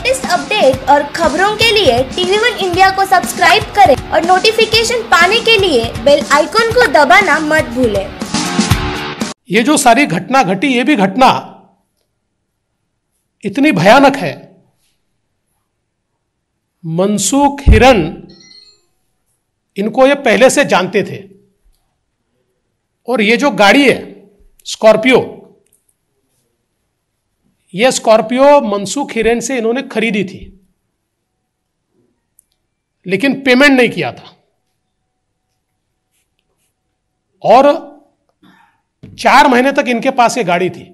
Latest update और खबरों के लिए टीवी वन इंडिया को सब्सक्राइब करें और नोटिफिकेशन पाने के लिए बेल आइकॉन को दबाना मत भूलें। ये जो सारी घटना घटी ये भी घटना इतनी भयानक है मनसुख हिरन इनको ये पहले से जानते थे और ये जो गाड़ी है स्कॉर्पियो ये स्कॉर्पियो मनसुख हिरेन से इन्होंने खरीदी थी लेकिन पेमेंट नहीं किया था और चार महीने तक इनके पास ये गाड़ी थी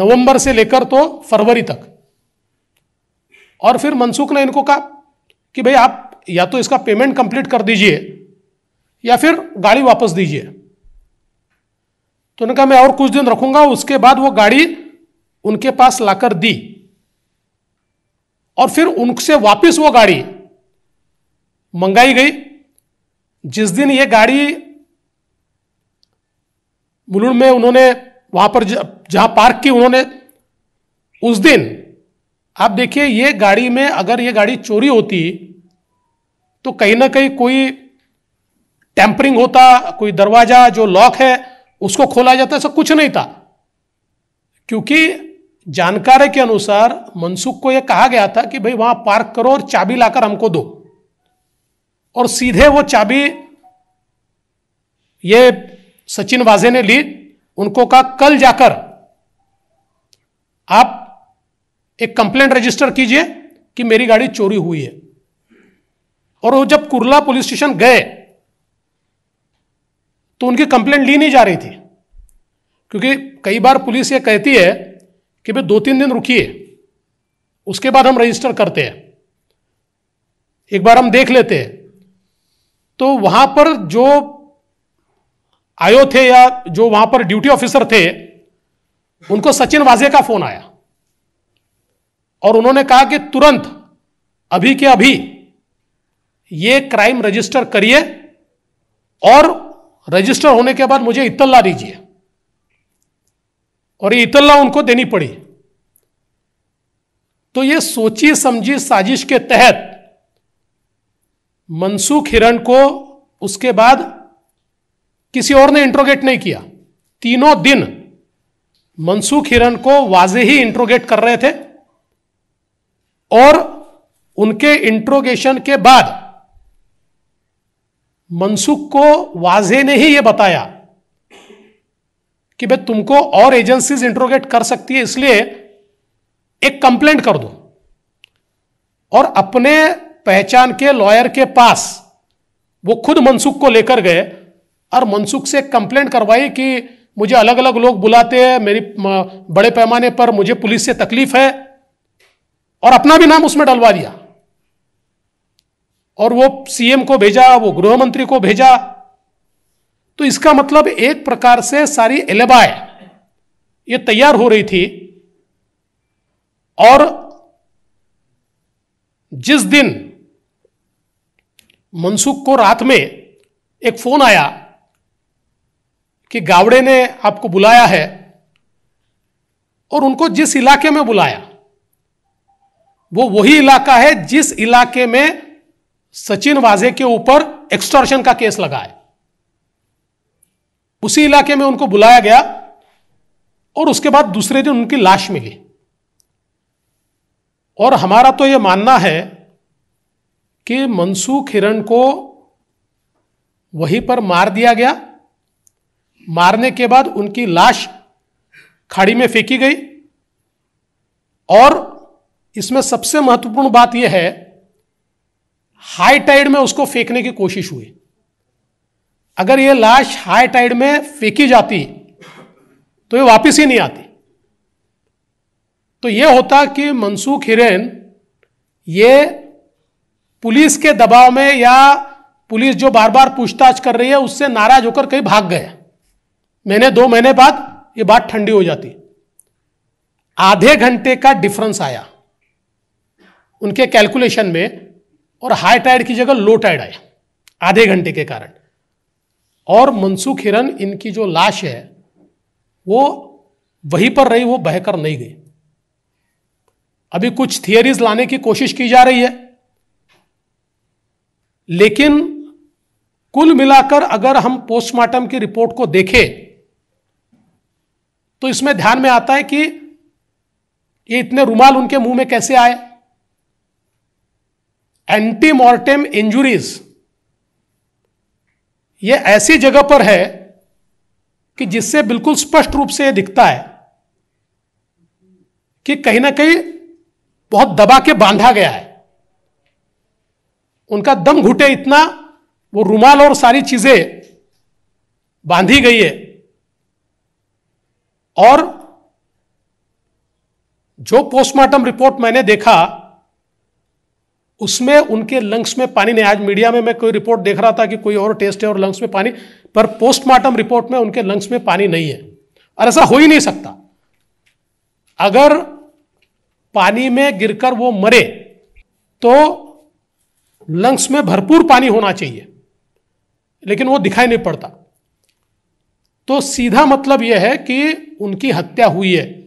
नवंबर से लेकर तो फरवरी तक और फिर मनसुख ने इनको कहा कि भाई आप या तो इसका पेमेंट कंप्लीट कर दीजिए या फिर गाड़ी वापस दीजिए तो उन्होंने कहा मैं और कुछ दिन रखूंगा उसके बाद वो गाड़ी उनके पास लाकर दी और फिर उनसे वापस वो गाड़ी मंगाई गई जिस दिन ये गाड़ी मुलुंड में उन्होंने वहां पर जहां पार्क की उन्होंने उस दिन आप देखिए ये गाड़ी में अगर ये गाड़ी चोरी होती तो कहीं ना कहीं कोई टैंपरिंग होता कोई दरवाजा जो लॉक है उसको खोला जाता ऐसा कुछ नहीं था क्योंकि जानकारी के अनुसार मनसुख को यह कहा गया था कि भाई वहां पार्क करो और चाबी लाकर हमको दो और सीधे वो चाबी ये सचिन वाजे ने ली उनको कहा कल जाकर आप एक कंप्लेंट रजिस्टर कीजिए कि मेरी गाड़ी चोरी हुई है और वो जब कुरला पुलिस स्टेशन गए तो उनकी कंप्लेंट ली नहीं जा रही थी क्योंकि कई बार पुलिस ये कहती है कि भाई दो तीन दिन रुकिए उसके बाद हम रजिस्टर करते हैं एक बार हम देख लेते हैं तो वहां पर जो आयो थे या जो वहां पर ड्यूटी ऑफिसर थे उनको सचिन वाजे का फोन आया और उन्होंने कहा कि तुरंत अभी के अभी ये क्राइम रजिस्टर करिए और रजिस्टर होने के बाद मुझे इतला दीजिए और ये उनको देनी पड़ी तो ये सोची समझी साजिश के तहत मनसुख हिरण को उसके बाद किसी और ने इंट्रोगेट नहीं किया तीनों दिन मनसुख हिरण को वाजे ही इंट्रोगेट कर रहे थे और उनके इंट्रोगेशन के बाद मनसुख को वाजे ने ही यह बताया कि भाई तुमको और एजेंसीज इंट्रोगेट कर सकती है इसलिए एक कंप्लेंट कर दो और अपने पहचान के लॉयर के पास वो खुद मनसुख को लेकर गए और मनसुख से कंप्लेंट करवाई कि मुझे अलग अलग लोग बुलाते हैं मेरी बड़े पैमाने पर मुझे पुलिस से तकलीफ है और अपना भी नाम उसमें डलवा दिया और वो सीएम को भेजा वो गृहमंत्री को भेजा तो इसका मतलब एक प्रकार से सारी एलेबाय ये तैयार हो रही थी और जिस दिन मनसुख को रात में एक फोन आया कि गावड़े ने आपको बुलाया है और उनको जिस इलाके में बुलाया वो वही इलाका है जिस इलाके में सचिन वाजे के ऊपर एक्सटॉर्शन का केस लगा है उसी इलाके में उनको बुलाया गया और उसके बाद दूसरे दिन उनकी लाश मिली और हमारा तो यह मानना है कि मनसुख हिरण को वहीं पर मार दिया गया मारने के बाद उनकी लाश खाड़ी में फेंकी गई और इसमें सबसे महत्वपूर्ण बात यह है हाई टाइड में उसको फेंकने की कोशिश हुई अगर ये लाश हाई टाइड में फेंकी जाती तो ये वापस ही नहीं आती तो ये होता कि मनसूख हिरेन ये पुलिस के दबाव में या पुलिस जो बार बार पूछताछ कर रही है उससे नाराज होकर कहीं भाग गया मैंने दो महीने बाद ये बात ठंडी हो जाती आधे घंटे का डिफरेंस आया उनके कैलकुलेशन में और हाई टाइड की जगह लो टाइड आया आधे घंटे के कारण और मनसुख हिरन इनकी जो लाश है वो वहीं पर रही वो बहकर नहीं गई अभी कुछ थियरीज लाने की कोशिश की जा रही है लेकिन कुल मिलाकर अगर हम पोस्टमार्टम की रिपोर्ट को देखें तो इसमें ध्यान में आता है कि ये इतने रुमाल उनके मुंह में कैसे आए एंटी मॉर्टेम इंजुरीज़ यह ऐसी जगह पर है कि जिससे बिल्कुल स्पष्ट रूप से यह दिखता है कि कहीं ना कहीं बहुत दबा के बांधा गया है उनका दम घुटे इतना वो रुमाल और सारी चीजें बांधी गई है और जो पोस्टमार्टम रिपोर्ट मैंने देखा उसमें उनके लंग्स में पानी नहीं आज मीडिया में मैं कोई रिपोर्ट देख रहा था कि कोई और टेस्ट है और लंग्स में पानी पर पोस्टमार्टम रिपोर्ट में उनके लंग्स में पानी नहीं है और ऐसा हो ही नहीं सकता अगर पानी में गिरकर वो मरे तो लंग्स में भरपूर पानी होना चाहिए लेकिन वो दिखाई नहीं पड़ता तो सीधा मतलब यह है कि उनकी हत्या हुई है